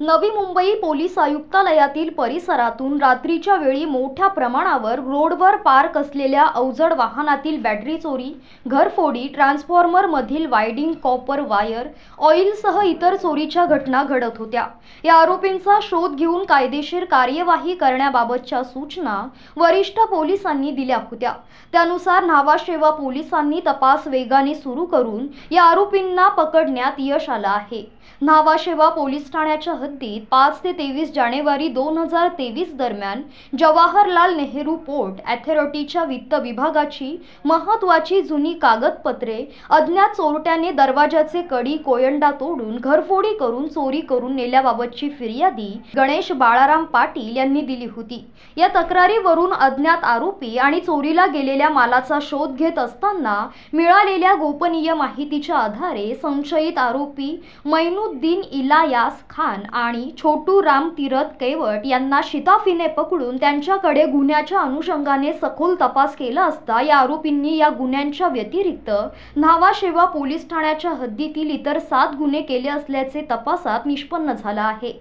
नवी मुंबई पोलीस आयुक्तालयातील परिसरातून रात्रीच्या वेळी मोठ्या प्रमाणावर रोडवर पार्क असलेल्या अवजड वाहनातील बॅटरी चोरी घरफोडी ट्रान्सफॉर्मरमधील वायडिंग कॉपर वायर ऑइलसह इतर चोरीच्या घटना घडत होत्या या आरोपींचा शोध घेऊन कायदेशीर कार्यवाही करण्याबाबतच्या सूचना वरिष्ठ पोलिसांनी दिल्या होत्या त्यानुसार न्हावाशेवा पोलिसांनी तपास वेगाने सुरू करून या आरोपींना पकडण्यात यश आलं आहे न्हावाशेवा पोलीस ठाण्याच्या हद्दीत पाच ते तेवीस जानेवारी दोन हजार तेवीस दरम्यान जवाहरलाल नेहरू पोर्ट अथॉरिटीच्या वित्त विभागाची महत्वाची जुनी कागदपत्रे अज्ञात चोरट्याने दरवाजाचे कडी कोयंडा तोडून घरफोडी करून चोरी करून नेल्याबाबतची फिर्यादी गणेश बाळाराम पाटील यांनी दिली होती या तक्रारीवरून अज्ञात आरोपी आणि चोरीला गेलेल्या मालाचा शोध घेत असताना मिळालेल्या गोपनीय माहितीच्या आधारे संशयित आरोपी मैनुद्दीन इलायास खान आणि छोटू राम तिरथ केवट यांना शिताफीने पकडून त्यांच्याकडे गुन्ह्याच्या अनुषंगाने सखोल तपास केला असता या आरोपींनी या गुन्ह्यांच्या व्यतिरिक्त न्हावाशेवा पोलीस ठाण्याच्या हद्दीतील इतर सात गुन्हे केले असल्याचे तपासात निष्पन्न झाला आहे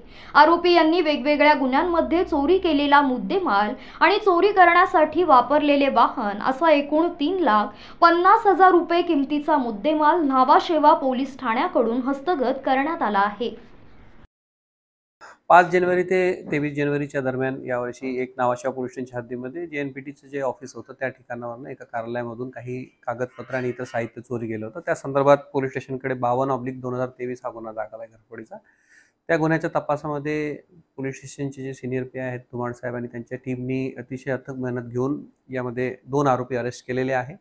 आरोपी यांनी वेगवेगळ्या गुन्ह्यांमध्ये चोरी केलेला मुद्देमाल आणि चोरी करण्यासाठी वापरलेले वाहन असा एकूण तीन लाख पन्नास हजार रुपये किमतीचा मुद्देमाल न्हावाशेवा पोलीस ठाण्याकडून हस्तगत करण्यात आला आहे पाच जानेवारी ते तेवीस जानेवारीच्या दरम्यान यावर्षी एक नावाच्या पुरुषांच्या हद्दीमध्ये जे एन पी टीचं जे ऑफिस होतं त्या ठिकाणावरनं एका कार्यालयामधून काही कागदपत्र आणि इतर साहित्य चोरी गेलं होतं त्या संदर्भात पोलीस स्टेशनकडे बावन्न ऑब्लिक दोन हजार तेवीस हा गुन्हा दाखल आहे घरफोडीचा त्या गुन्ह्याच्या तपासामध्ये पोलीस स्टेशनचे जे सिनियर पी आहेत धुमाळ साहेब आणि त्यांच्या टीमनी अतिशय अथक मेहनत घेऊन यामध्ये दोन आरोपी अरेस्ट केलेले आहे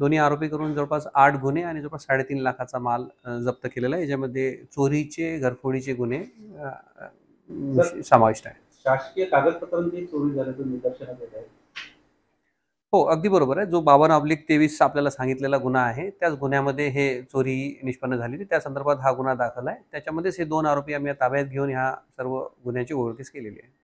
दोन्ही आरोपी करून जवळपास आठ गुन्हे आणि जवळपास साडेतीन लाखाचा माल जप्त केलेला आहे याच्यामध्ये चोरीचे घरफोडीचे गुन्हे समाविष्ट आहे शासकीय कागदपत्रांची चोरी हो अगदी बरोबर आहे जो बावन अब्लिक तेवीस आपल्याला सांगितलेला गुन्हा आहे त्याच गुन्ह्यामध्ये हे चोरी निष्पन्न झाली त्या संदर्भात हा गुन्हा दाखल आहे त्याच्यामध्येच हे दोन आरोपी आम्ही ताब्यात घेऊन ह्या सर्व गुन्ह्याची ओळखीस केलेली आहे